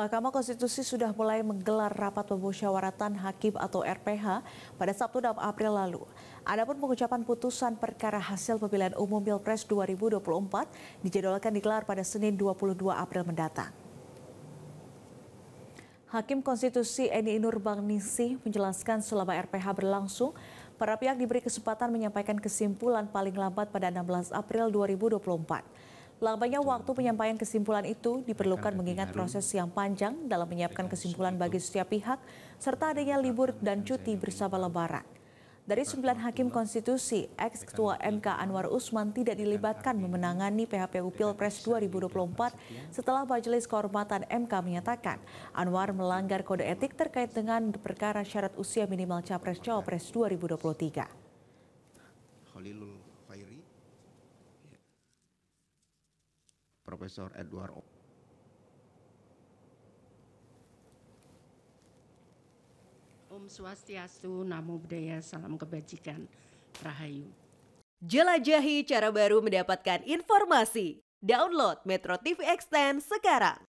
Mahkamah Konstitusi sudah mulai menggelar rapat pemusyawaratan hakim atau RPH pada Sabtu 6 April lalu. Adapun pengucapan putusan perkara hasil pemilihan umum Pilpres 2024 dijadwalkan digelar pada Senin 22 April mendatang. Hakim Konstitusi Eni Nurbang Ningsih menjelaskan selama RPH berlangsung, para pihak diberi kesempatan menyampaikan kesimpulan paling lambat pada 16 April 2024. Lamanya waktu penyampaian kesimpulan itu diperlukan mengingat proses yang panjang dalam menyiapkan kesimpulan bagi setiap pihak, serta adanya libur dan cuti bersama lebaran. Dari sembilan hakim konstitusi, ex-ketua MK Anwar Usman tidak dilibatkan memenangani PHPU Pilpres 2024 setelah Majelis Kehormatan MK menyatakan Anwar melanggar kode etik terkait dengan perkara syarat usia minimal Capres-Cawapres 2023. Profesor Edward o. Om Swastiastu, Namo Buddhaya, Salam Kebajikan, Rahayu. Jelajahi cara baru mendapatkan informasi. Download Metro TV Extend sekarang.